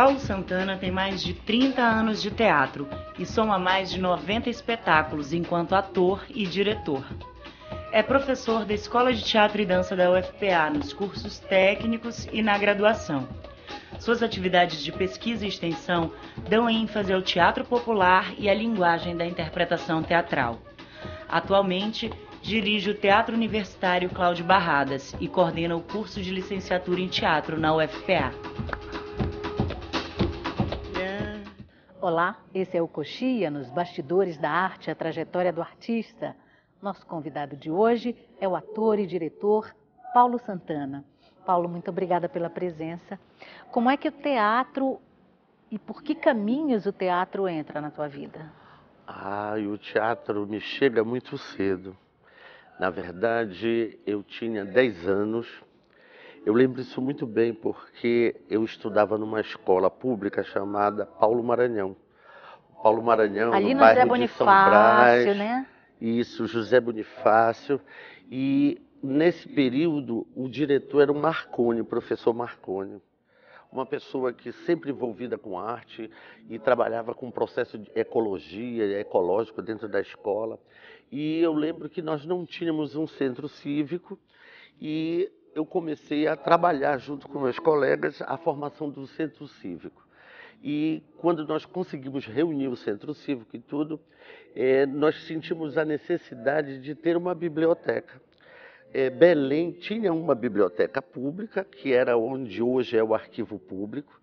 Paulo Santana tem mais de 30 anos de teatro e soma mais de 90 espetáculos enquanto ator e diretor. É professor da Escola de Teatro e Dança da UFPA nos cursos técnicos e na graduação. Suas atividades de pesquisa e extensão dão ênfase ao teatro popular e à linguagem da interpretação teatral. Atualmente, dirige o Teatro Universitário Cláudio Barradas e coordena o curso de licenciatura em teatro na UFPA. Olá, esse é o Coxia, nos bastidores da arte, a trajetória do artista. Nosso convidado de hoje é o ator e diretor Paulo Santana. Paulo, muito obrigada pela presença. Como é que o teatro e por que caminhos o teatro entra na tua vida? Ah, o teatro me chega muito cedo. Na verdade, eu tinha 10 anos eu lembro isso muito bem porque eu estudava numa escola pública chamada Paulo Maranhão. Paulo Maranhão, Ali no, no bairro Bonifácio, de São Brás, né? Isso, José Bonifácio. E nesse período o diretor era o Marconi, o professor Marconi. Uma pessoa que sempre envolvida com arte e trabalhava com o processo de ecologia, ecológico dentro da escola. E eu lembro que nós não tínhamos um centro cívico e eu comecei a trabalhar junto com meus colegas a formação do centro cívico. E quando nós conseguimos reunir o centro cívico e tudo, é, nós sentimos a necessidade de ter uma biblioteca. É, Belém tinha uma biblioteca pública, que era onde hoje é o arquivo público,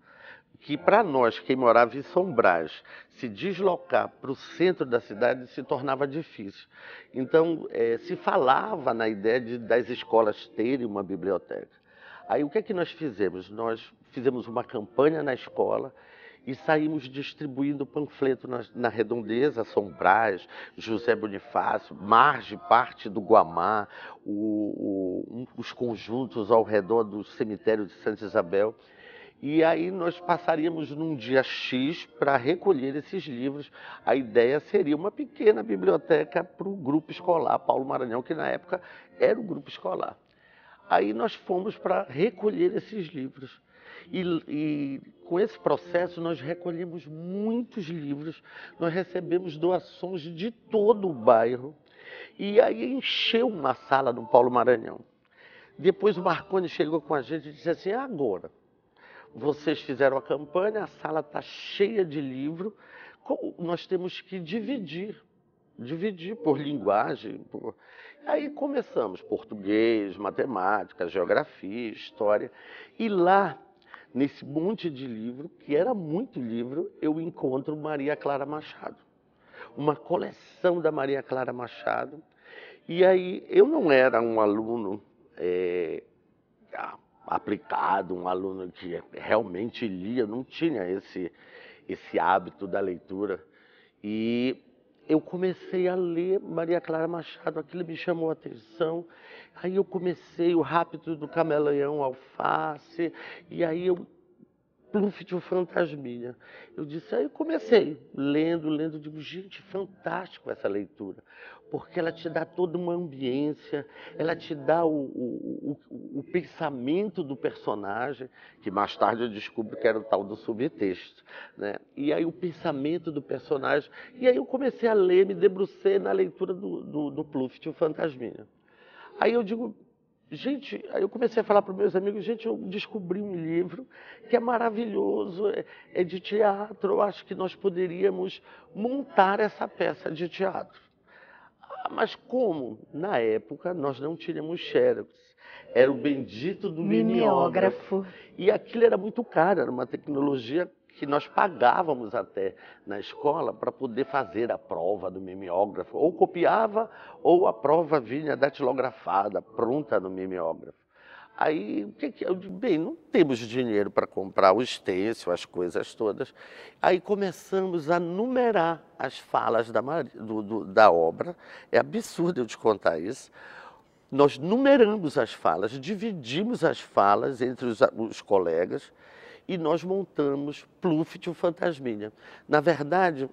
que para nós que morava em São Brás, se deslocar para o centro da cidade se tornava difícil. Então, é, se falava na ideia de, das escolas terem uma biblioteca. Aí, o que é que nós fizemos? Nós fizemos uma campanha na escola e saímos distribuindo panfleto na, na Redondeza, São Brás, José Bonifácio, Marge, parte do Guamá, o, o, um, os conjuntos ao redor do cemitério de Santa Isabel. E aí nós passaríamos num dia X para recolher esses livros. A ideia seria uma pequena biblioteca para o grupo escolar Paulo Maranhão, que na época era o grupo escolar. Aí nós fomos para recolher esses livros. E, e, com esse processo nós recolhemos muitos livros, nós recebemos doações de todo o bairro. E aí encheu uma sala no Paulo Maranhão. Depois o Marconi chegou com a gente e disse assim: é agora, vocês fizeram a campanha, a sala está cheia de livro. Nós temos que dividir, dividir por linguagem. Por... Aí começamos português, matemática, geografia, história. E lá, nesse monte de livro, que era muito livro, eu encontro Maria Clara Machado. Uma coleção da Maria Clara Machado. E aí eu não era um aluno. É aplicado, um aluno que realmente lia, não tinha esse, esse hábito da leitura. E eu comecei a ler Maria Clara Machado, aquilo me chamou a atenção. Aí eu comecei o Rápido do Camaleão Alface, e aí eu pluf de um fantasminha. Eu disse, aí comecei lendo, lendo, digo, gente, fantástico essa leitura, porque ela te dá toda uma ambiência, ela te dá o, o, o, o pensamento do personagem, que mais tarde eu descubro que era o tal do subtexto, né? E aí o pensamento do personagem, e aí eu comecei a ler, me debrucei na leitura do, do, do pluf de um fantasminha. Aí eu digo, Gente, aí eu comecei a falar para meus amigos, gente, eu descobri um livro que é maravilhoso, é, é, de teatro, eu acho que nós poderíamos montar essa peça de teatro. Ah, mas como? Na época nós não tínhamos xerox, era o bendito do mimeógrafo. mimeógrafo. E aquilo era muito caro, era uma tecnologia que nós pagávamos até na escola para poder fazer a prova do mimeógrafo. Ou copiava, ou a prova vinha datilografada, pronta no mimeógrafo. Aí, o que que bem, não temos dinheiro para comprar o stencil, as coisas todas. Aí começamos a numerar as falas da, do, do, da obra. É absurdo eu te contar isso. Nós numeramos as falas, dividimos as falas entre os, os colegas e nós montamos Pluft o Fantasminha. Na verdade,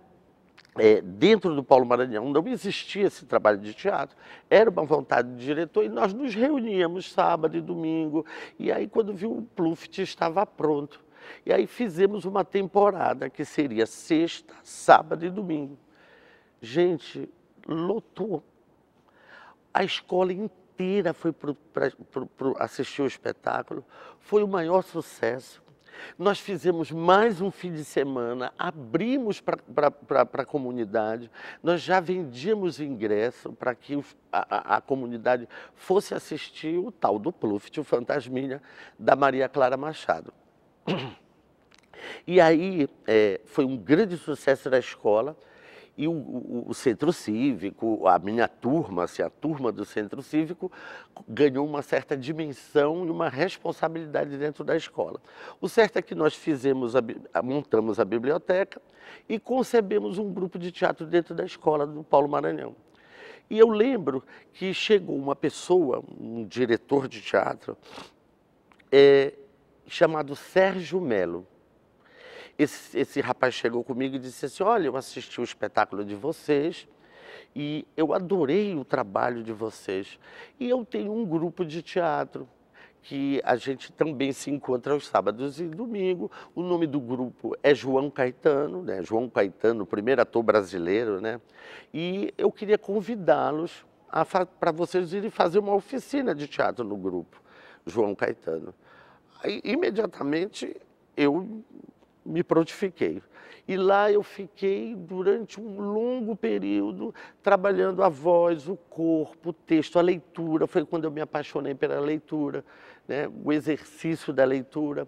é, dentro do Paulo Maranhão não existia esse trabalho de teatro, era uma vontade do diretor e nós nos reuníamos sábado e domingo. E aí, quando viu o Pluft, estava pronto. E aí fizemos uma temporada que seria sexta, sábado e domingo. Gente, lotou. A escola inteira foi para assistir o espetáculo. Foi o maior sucesso. Nós fizemos mais um fim de semana, abrimos para a comunidade, nós já vendíamos ingresso para que a, a, a, comunidade fosse assistir o tal do Pluft, o Fantasminha, da Maria Clara Machado. E aí é, foi um grande sucesso da escola. E o, o, o, centro cívico, a minha turma, assim, a turma do centro cívico, ganhou uma certa dimensão e uma responsabilidade dentro da escola. O certo é que nós fizemos, a, montamos a biblioteca e concebemos um grupo de teatro dentro da escola do Paulo Maranhão. E eu lembro que chegou uma pessoa, um diretor de teatro, é, chamado Sérgio Melo esse, esse rapaz chegou comigo e disse assim: Olha, eu assisti o espetáculo de vocês e eu adorei o trabalho de vocês. E eu tenho um grupo de teatro que a gente também se encontra aos sábados e domingo. O nome do grupo é João Caetano, né? João Caetano, primeiro ator brasileiro, né? E eu queria convidá-los para vocês irem fazer uma oficina de teatro no grupo João Caetano. Aí, imediatamente eu me prontifiquei. E lá eu fiquei durante um longo período trabalhando a voz, o corpo, o texto, a leitura. Foi quando eu me apaixonei pela leitura, né? o exercício da leitura.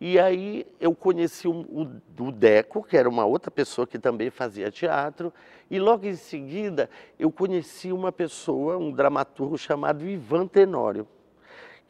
E aí eu conheci o, o, o, Deco, que era uma outra pessoa que também fazia teatro, e logo em seguida eu conheci uma pessoa, um dramaturgo chamado Ivan Tenório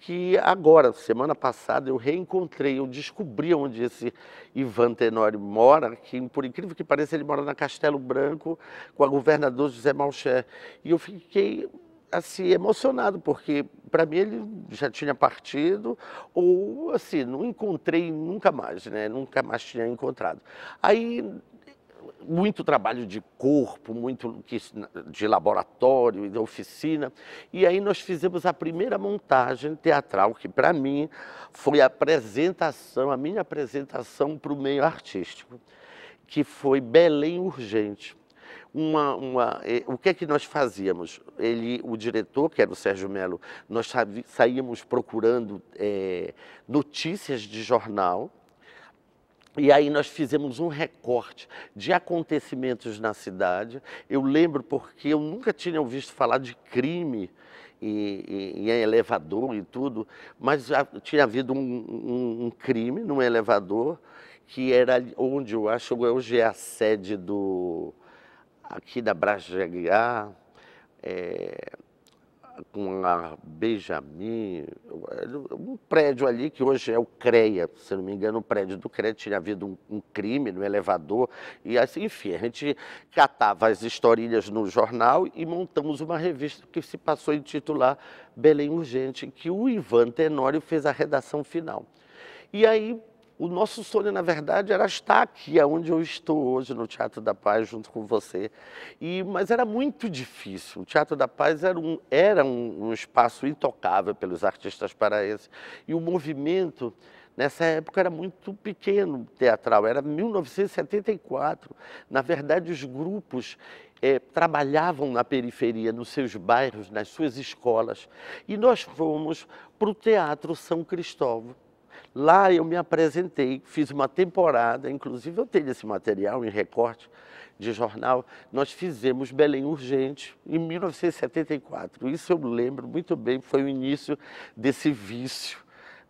que agora, semana passada, eu reencontrei, eu descobri onde esse Ivan Tenório mora, que por incrível que pareça, ele mora na Castelo Branco com a governadora José Malcher. E eu fiquei assim emocionado porque para mim ele já tinha partido ou assim não encontrei nunca mais né nunca mais tinha encontrado aí muito trabalho de corpo, muito de laboratório, de oficina. E aí nós fizemos a primeira montagem teatral, que para mim foi a apresentação, a minha apresentação para o meio artístico, que foi Belém Urgente. Uma, uma, o que é que nós fazíamos? Ele, o diretor, que era o Sérgio Melo, nós saímos procurando é, notícias de jornal, e aí nós fizemos um recorte de acontecimentos na cidade. Eu lembro porque eu nunca tinha ouvido falar de crime e, e, em elevador e tudo, mas já tinha havido um, um, um, crime num elevador que era onde eu acho que hoje é a sede do aqui da Brás É, com a Benjamin, um prédio ali que hoje é o CREA, se não me engano, o prédio do CREA tinha havido um, um crime no elevador, e assim, enfim, a gente catava as historinhas no jornal e montamos uma revista que se passou a intitular Belém Urgente, que o Ivan Tenório fez a redação final. E aí o nosso sonho, na verdade, era estar aqui, onde eu estou hoje, no Teatro da Paz, junto com você. E, mas era muito difícil. O Teatro da Paz era um, era um, um espaço intocável pelos artistas paraenses. E o movimento Nessa época era muito pequeno teatral, era 1974. Na verdade, os grupos é, trabalhavam na periferia, nos seus bairros, nas suas escolas. E nós fomos para o Teatro São Cristóvão. Lá eu me apresentei, fiz uma temporada, inclusive eu tenho esse material em recorte de jornal. Nós fizemos Belém Urgente em 1974. Isso eu lembro muito bem, foi o início desse vício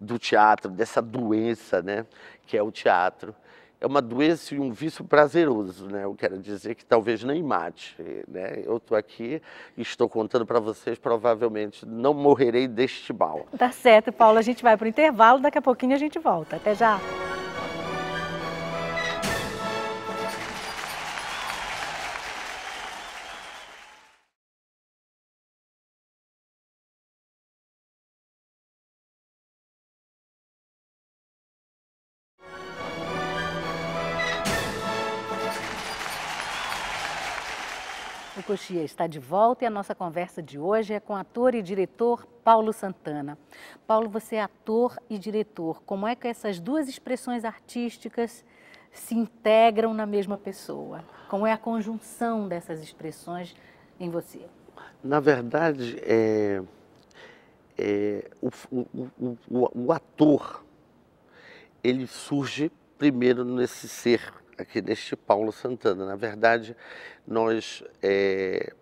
do teatro, dessa doença, né, que é o teatro é uma doença e um vício prazeroso, né? Eu quero dizer que talvez nem mate, né? Eu estou aqui e estou contando para vocês, provavelmente não morrerei deste mal. Tá certo, Paula. A gente vai pro intervalo, daqui a pouquinho a gente volta. Até já! Empatia está de volta e a nossa conversa de hoje é com ator e diretor Paulo Santana. Paulo, você é ator e diretor. Como é que essas duas expressões artísticas se integram na mesma pessoa? Como é a conjunção dessas expressões em você? Na verdade, é, é, o, o, o, o ator ele surge primeiro nesse ser aqui neste Paulo Santana. Na verdade, nós é,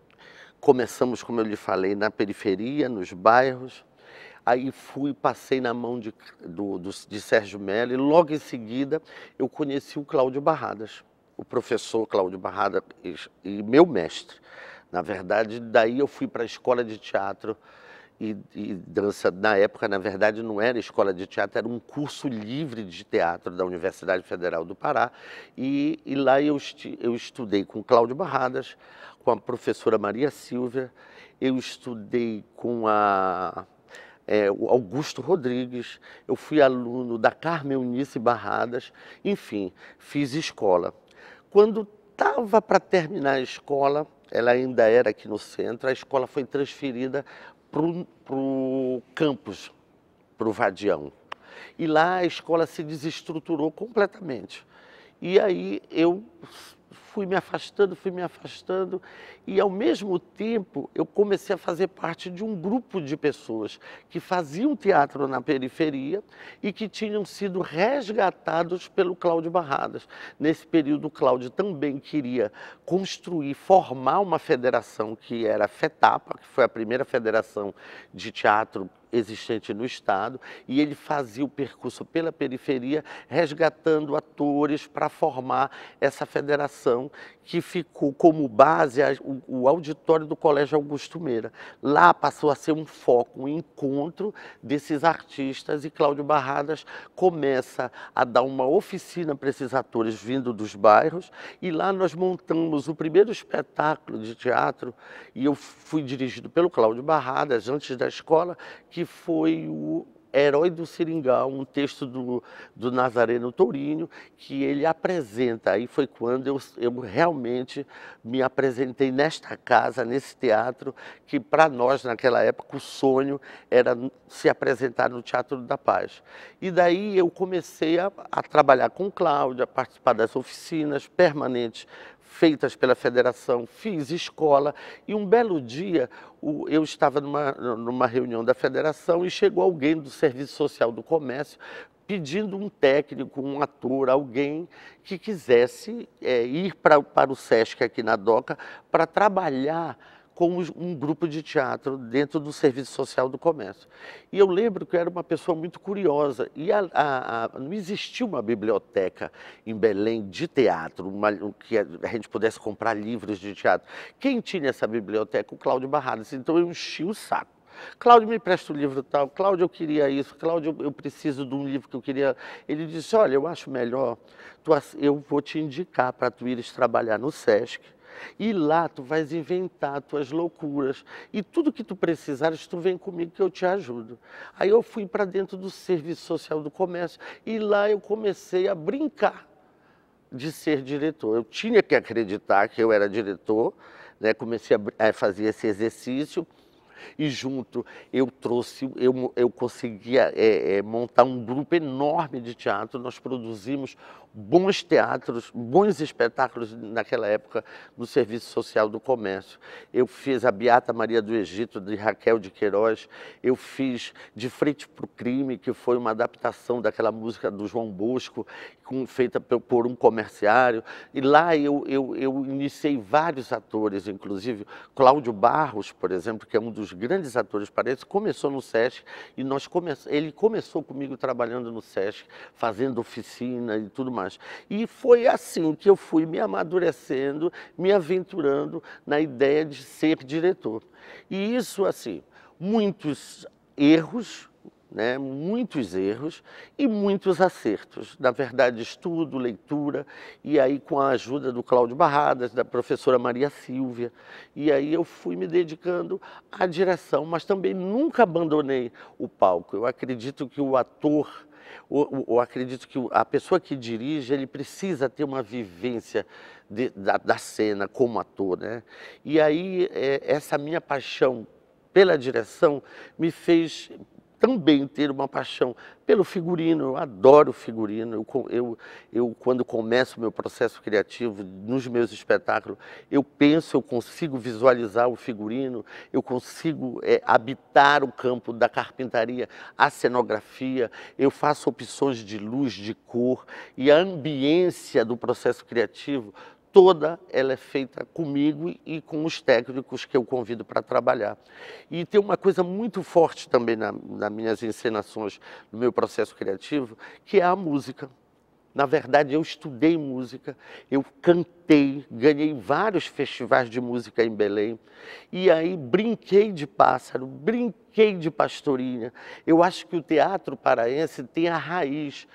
começamos, como eu lhe falei, na periferia, nos bairros, aí fui, passei na mão de, do, do, de Sérgio Mello e logo em seguida eu conheci o Cláudio Barradas, o professor Cláudio Barradas e, e meu mestre. Na verdade, daí eu fui para a escola de teatro e, e, dança, na época, na verdade, não era escola de teatro, era um curso livre de teatro da Universidade Federal do Pará. E, e lá eu, esti, eu estudei com Cláudio Barradas, com a professora Maria Silvia, eu estudei com a é, o Augusto Rodrigues, eu fui aluno da Carmen Eunice Barradas, enfim, fiz escola. Quando estava para terminar a escola, ela ainda era aqui no centro, a escola foi transferida para o campus, para o Vadião. E lá a escola se desestruturou completamente. E aí eu fui me afastando, fui me afastando, e ao mesmo tempo eu comecei a fazer parte de um grupo de pessoas que faziam teatro na periferia e que tinham sido resgatados pelo Cláudio Barradas. Nesse período, o Cláudio também queria construir, formar uma federação que era a FETAPA, que foi a primeira federação de teatro existente no Estado, e ele fazia o percurso pela periferia, resgatando atores para formar essa federação que ficou como base o, auditório do Colégio Augusto Meira. Lá passou a ser um foco, um encontro desses artistas e Cláudio Barradas começa a dar uma oficina para esses atores vindo dos bairros e lá nós montamos o primeiro espetáculo de teatro e eu fui dirigido pelo Cláudio Barradas antes da escola, que que foi o Herói do Seringal, um texto do, do Nazareno Tourinho, que ele apresenta. Aí foi quando eu, eu realmente me apresentei nesta casa, nesse teatro, que para nós, naquela época, o sonho era se apresentar no Teatro da Paz. E daí eu comecei a, a trabalhar com Cláudia, a participar das oficinas permanentes feitas pela federação, fiz escola e um belo dia eu estava numa, numa reunião da federação e chegou alguém do Serviço Social do Comércio pedindo um técnico, um ator, alguém que quisesse é, ir pra, para o SESC aqui na DOCA para trabalhar com um grupo de teatro dentro do serviço social do comércio. E eu lembro que eu era uma pessoa muito curiosa e a, a, a, não existia uma biblioteca em Belém de teatro, uma, que a gente pudesse comprar livros de teatro. Quem tinha essa biblioteca? O Cláudio Barradas. Então eu enchi o saco. Cláudio, me presta o um livro tal. Cláudio, eu queria isso. Cláudio, eu preciso de um livro que eu queria. Ele disse: Olha, eu acho melhor, tu, eu vou te indicar para tu ires trabalhar no SESC e lá tu vais inventar tuas loucuras e tudo que tu precisares, tu vem comigo que eu te ajudo. Aí eu fui para dentro do Serviço Social do Comércio e lá eu comecei a brincar de ser diretor. Eu tinha que acreditar que eu era diretor, né? comecei a fazer esse exercício e junto eu trouxe, eu, eu conseguia é, é, montar um grupo enorme de teatro, nós produzimos bons teatros, bons espetáculos naquela época no Serviço Social do Comércio. Eu fiz a Beata Maria do Egito, de Raquel de Queiroz, eu fiz De Frente para o Crime, que foi uma adaptação daquela música do João Bosco, com, feita por um comerciário, e lá eu, eu, eu iniciei vários atores, inclusive Cláudio Barros, por exemplo, que é um dos grandes atores esse. começou no SESC e nós come... ele começou comigo trabalhando no SESC, fazendo oficina e tudo mais formas. E foi assim que eu fui me amadurecendo, me aventurando na ideia de ser diretor. E isso, assim, muitos erros, né, muitos erros e muitos acertos. Na verdade, estudo, leitura, e aí com a ajuda do Cláudio Barradas, da professora Maria Silvia, e aí eu fui me dedicando à direção, mas também nunca abandonei o palco. Eu acredito que o ator eu, acredito que a pessoa que dirige, ele precisa ter uma vivência de, da, da, cena como ator, né? E aí, é, essa minha paixão pela direção me fez também ter uma paixão pelo figurino, eu adoro figurino. Eu, eu, eu quando começo o meu processo criativo nos meus espetáculos, eu penso, eu consigo visualizar o figurino, eu consigo é, habitar o campo da carpintaria, a cenografia, eu faço opções de luz, de cor e a ambiência do processo criativo toda ela é feita comigo e com os técnicos que eu convido para trabalhar. E tem uma coisa muito forte também na, nas minhas encenações, no meu processo criativo, que é a música. Na verdade, eu estudei música, eu cantei, ganhei vários festivais de música em Belém. E aí brinquei de pássaro, brinquei de pastorinha. Eu acho que o teatro paraense tem a raiz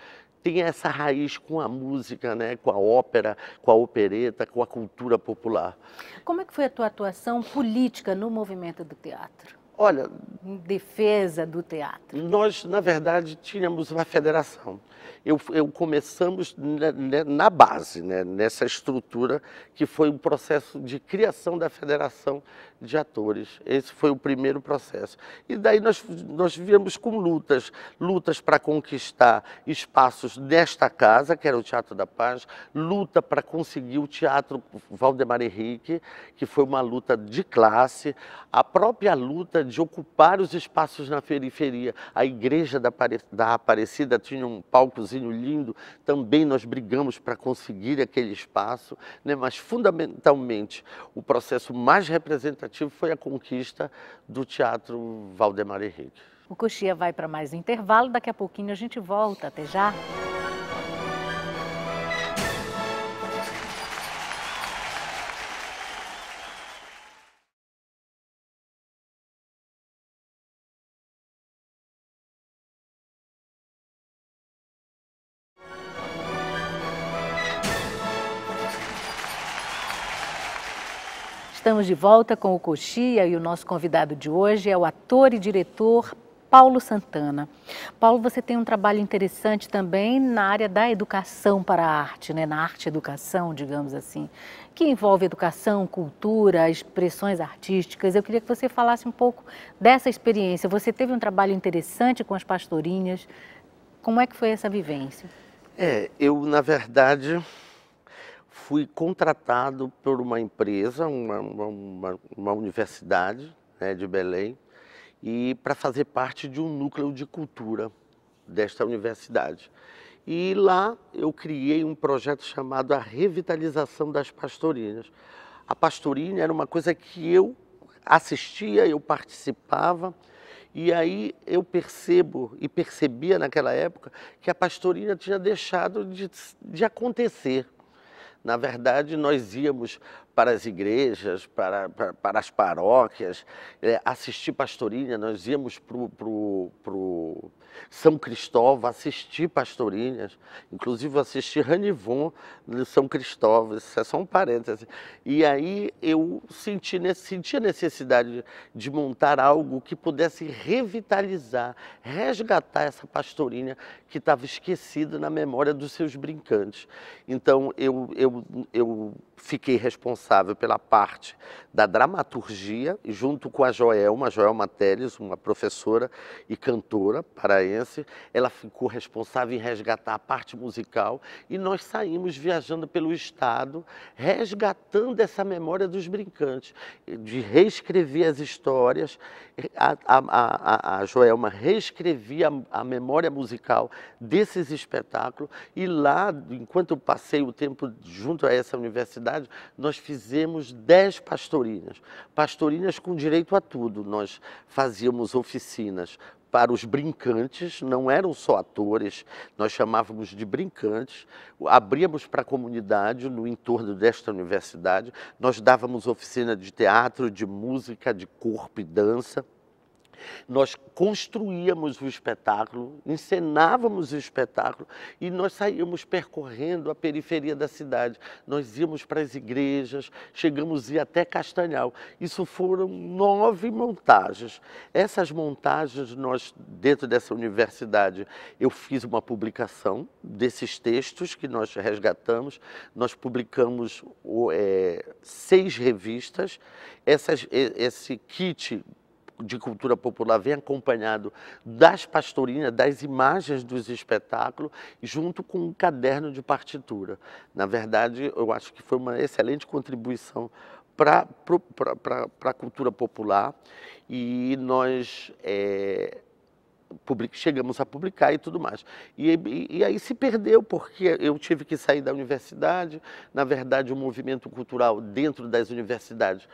tem essa raiz com a música, né? com a ópera, com a opereta, com a cultura popular. Como é que foi a tua atuação política no movimento do teatro? Olha, em defesa do teatro? Nós, na verdade, tínhamos uma federação. Eu, eu começamos na, né, né, na base, né, nessa estrutura que foi o um processo de criação da Federação de Atores. Esse foi o primeiro processo. E daí nós, nós com lutas, lutas para conquistar espaços nesta casa, que era o Teatro da Paz, luta para conseguir o Teatro Valdemar Henrique, que foi uma luta de classe, a própria luta de ocupar vários espaços na periferia. A igreja da, da Aparecida tinha um palcozinho lindo, também nós brigamos para conseguir aquele espaço, né? mas fundamentalmente o processo mais representativo foi a conquista do Teatro Valdemar Henrique. O Coxia vai para mais um intervalo, daqui a pouquinho a gente volta. Até já! Estamos de volta com o Coxia e o nosso convidado de hoje é o ator e diretor Paulo Santana. Paulo, você tem um trabalho interessante também na área da educação para a arte, né? na arte-educação, digamos assim, que envolve educação, cultura, expressões artísticas. Eu queria que você falasse um pouco dessa experiência. Você teve um trabalho interessante com as pastorinhas. Como é que foi essa vivência? É, eu, na verdade, fui contratado por uma empresa, uma, uma, uma universidade né, de Belém, e para fazer parte de um núcleo de cultura desta universidade. E lá eu criei um projeto chamado a revitalização das pastorinas. A pastorina era uma coisa que eu assistia, eu participava, e aí eu percebo e percebia naquela época que a pastorina tinha deixado de, de acontecer. Na verdade, nós íamos para as igrejas, para, para, para as paróquias, é, assistir pastorinha, nós íamos para o são Cristóvão, assisti Pastorinhas, inclusive assisti Ranivon de São Cristóvão, isso é só um parêntese. E aí eu senti, senti a necessidade de montar algo que pudesse revitalizar, resgatar essa pastorinha que estava esquecida na memória dos seus brincantes. Então eu, eu, eu fiquei responsável pela parte da dramaturgia, junto com a Joelma, Joelma Teles, uma professora e cantora para paraense, ela ficou responsável em resgatar a parte musical e nós saímos viajando pelo estado, resgatando essa memória dos brincantes, de reescrever as histórias. A, a, a, a Joelma reescrevia a memória musical desses espetáculos e lá, enquanto eu passei o tempo junto a essa universidade, nós fizemos dez pastorinas, pastorinas com direito a tudo. Nós fazíamos oficinas para os brincantes, não eram só atores, nós chamávamos de brincantes, abríamos para a comunidade no entorno desta universidade, nós dávamos oficina de teatro, de música, de corpo e dança. Nós construíamos o espetáculo, encenávamos o espetáculo e nós saíamos percorrendo a periferia da cidade. Nós íamos para as igrejas, chegamos a ir até Castanhal. Isso foram nove montagens. Essas montagens, nós, dentro dessa universidade, eu fiz uma publicação desses textos que nós resgatamos. Nós publicamos é, seis revistas. Essas, esse kit de cultura popular vem acompanhado das pastorinhas, das imagens dos espetáculos, junto com um caderno de partitura. Na verdade, eu acho que foi uma excelente contribuição para a cultura popular e nós é, public, chegamos a publicar e tudo mais. E, e, e, aí se perdeu, porque eu tive que sair da universidade, na verdade, o movimento cultural dentro das universidades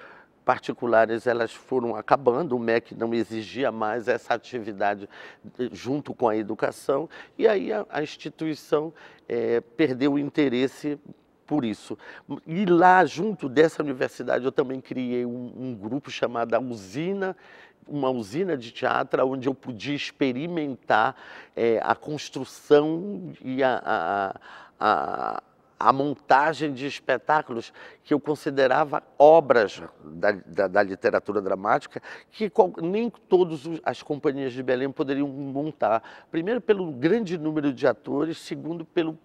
particulares elas foram acabando, o MEC não exigia mais essa atividade eh, junto com a educação, e aí a, a instituição é, perdeu o interesse por isso. E lá, junto dessa universidade, eu também criei um, um grupo chamado Usina uma usina de teatro onde eu podia experimentar é, a construção e a, a, a, a montagem de espetáculos que eu considerava obras da, da, da literatura dramática, que qual, nem todas as companhias de Belém poderiam montar. Primeiro, pelo grande número de atores, segundo, pelo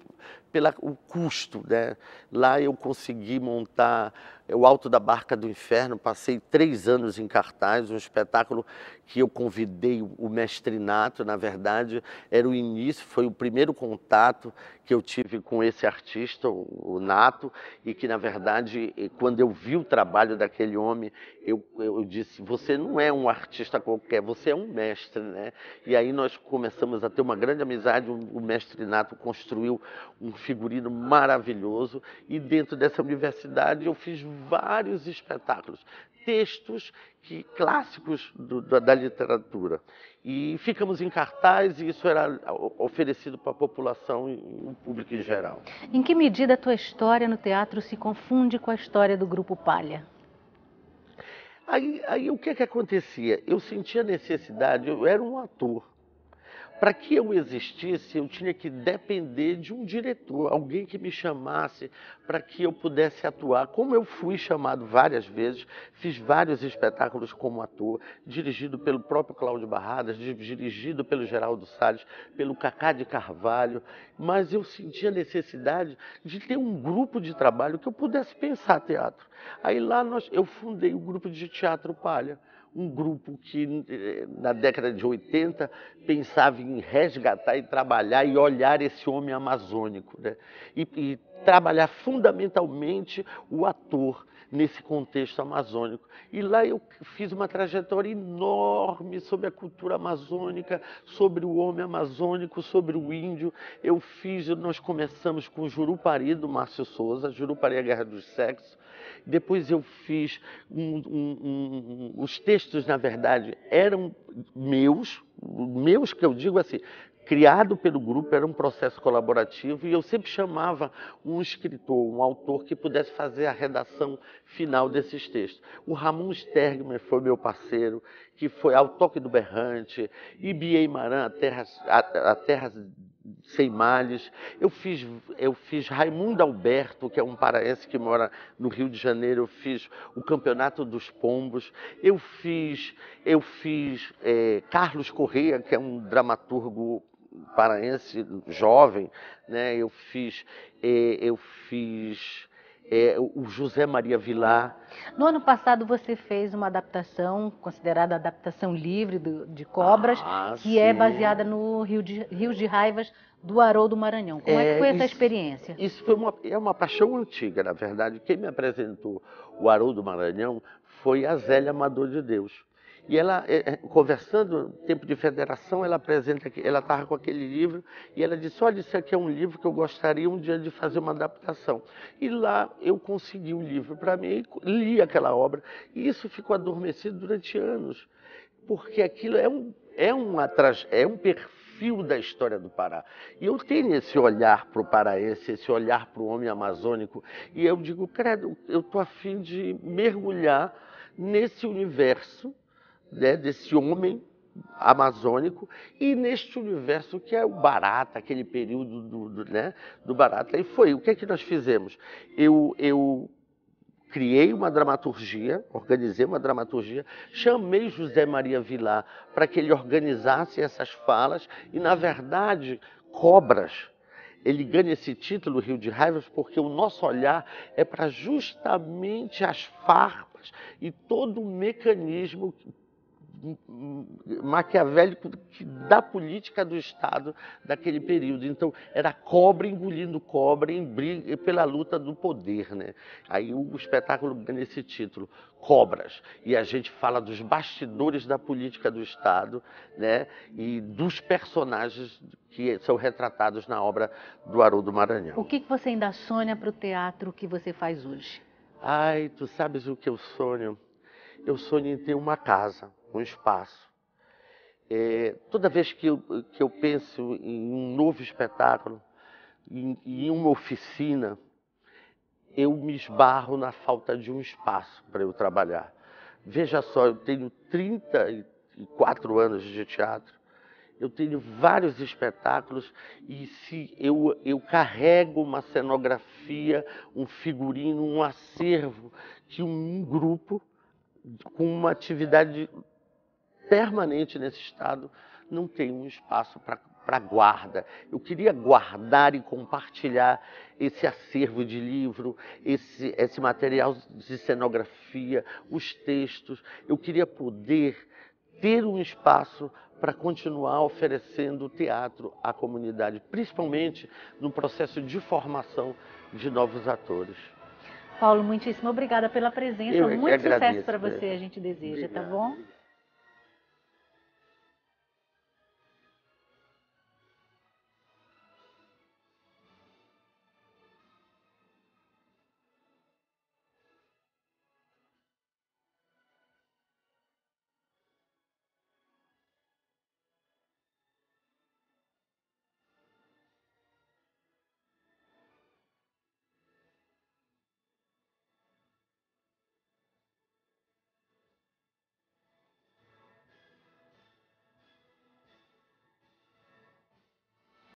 pela o custo, né? Lá eu consegui montar é, o Alto da Barca do Inferno, passei três anos em cartaz, um espetáculo que eu convidei o mestre Nato, na verdade, era o início, foi o primeiro contato que eu tive com esse artista, o Nato, e que, na verdade, quando eu vi o trabalho daquele homem eu, eu, disse, você não é um artista qualquer, você é um mestre, né? E aí nós começamos a ter uma grande amizade, o mestre Nato construiu um figurino maravilhoso e dentro dessa universidade eu fiz vários espetáculos, textos que, clássicos do, da, da literatura. E ficamos em cartaz e isso era oferecido para a população e o público em geral. Em que medida a tua história no teatro se confunde com a história do Grupo Palha? Aí, aí o que é que acontecia? Eu sentia necessidade, eu era um ator. Para que eu existisse, eu tinha que depender de um diretor, alguém que me chamasse para que eu pudesse atuar. Como eu fui chamado várias vezes, fiz vários espetáculos como ator, dirigido pelo próprio Cláudio Barradas, dirigido pelo Geraldo Salles, pelo Cacá de Carvalho, mas eu sentia necessidade de ter um grupo de trabalho que eu pudesse pensar teatro. Aí lá nós, eu fundei o grupo de teatro Palha um grupo que, eh, na década de 80, pensava em resgatar e trabalhar e olhar esse homem amazônico. Né? E, e trabalhar fundamentalmente o ator nesse contexto amazônico. E lá eu fiz uma trajetória enorme sobre a cultura amazônica, sobre o homem amazônico, sobre o índio. Eu fiz, nós começamos com Jurupari do Márcio Souza, Jurupari a Guerra dos Sexos. Depois eu fiz um, um, um, os textos, na verdade, eram meus, meus que eu digo assim, criado pelo grupo, era um processo colaborativo e eu sempre chamava um escritor, um autor que pudesse fazer a redação final desses textos. O Ramon Stergmer foi meu parceiro, que foi Ao Toque do Berrante, Ibie Maran, a Terras, a, a Terras Sem Males. Eu fiz, eu fiz Raimundo Alberto, que é um paraense que mora no Rio de Janeiro, eu fiz o Campeonato dos Pombos, eu fiz, eu fiz é, Carlos Correia, que é um dramaturgo paraense jovem, né? Eu fiz, é, eu fiz é, o José Maria Vilar. No ano passado você fez uma adaptação considerada adaptação livre do, de Cobras, ah, que é sim. é baseada no Rio de, Rios de Raivas do Haroldo Maranhão. Como é, é que foi isso, essa experiência? Isso foi uma, é uma paixão antiga, na verdade. Quem me apresentou o Haroldo Maranhão foi a Zélia Amador de Deus. E ela, é, é, conversando, tempo de federação, ela apresenta, ela estava com aquele livro e ela disse, olha, isso aqui é um livro que eu gostaria um dia de fazer uma adaptação. E lá eu consegui o um livro para mim, li aquela obra e isso ficou adormecido durante anos, porque aquilo é um, é uma, é um perfil da história do Pará. E eu tenho esse olhar para o paraense, esse olhar para o homem amazônico, e eu digo, credo, eu estou afim de mergulhar nesse universo né, desse homem amazônico e neste universo que é o Barata, aquele período do, do, né, do Barata. E foi, o que é que nós fizemos? Eu, eu criei uma dramaturgia, organizei uma dramaturgia, chamei José Maria Vilar para que ele organizasse essas falas e, na verdade, cobras ele ganha esse título, Rio de Raivas, porque o nosso olhar é para justamente as farpas e todo o mecanismo maquiavélico da política do Estado daquele período. Então, era cobra engolindo cobra briga, pela luta do poder. Né? Aí o espetáculo ganha esse título, Cobras. E a gente fala dos bastidores da política do Estado né? e dos personagens que são retratados na obra do Haroldo Maranhão. O que, que você ainda sonha para o teatro que você faz hoje? Ai, tu sabes o que eu sonho? Eu sonho em ter uma casa um espaço. É, toda vez que eu, que eu penso em um novo espetáculo, em, em uma oficina, eu me esbarro na falta de um espaço para eu trabalhar. Veja só, eu tenho 34 anos de teatro, eu tenho vários espetáculos e se eu, eu carrego uma cenografia, um figurino, um acervo que um grupo com uma atividade permanente nesse estado, não tem um espaço para guarda. Eu queria guardar e compartilhar esse acervo de livro, esse, esse material de cenografia, os textos. Eu queria poder ter um espaço para continuar oferecendo teatro à comunidade, principalmente no processo de formação de novos atores. Paulo, muitíssimo obrigada pela presença. Eu é Muito sucesso para é. você, a gente deseja, tá Obrigado. tá bom?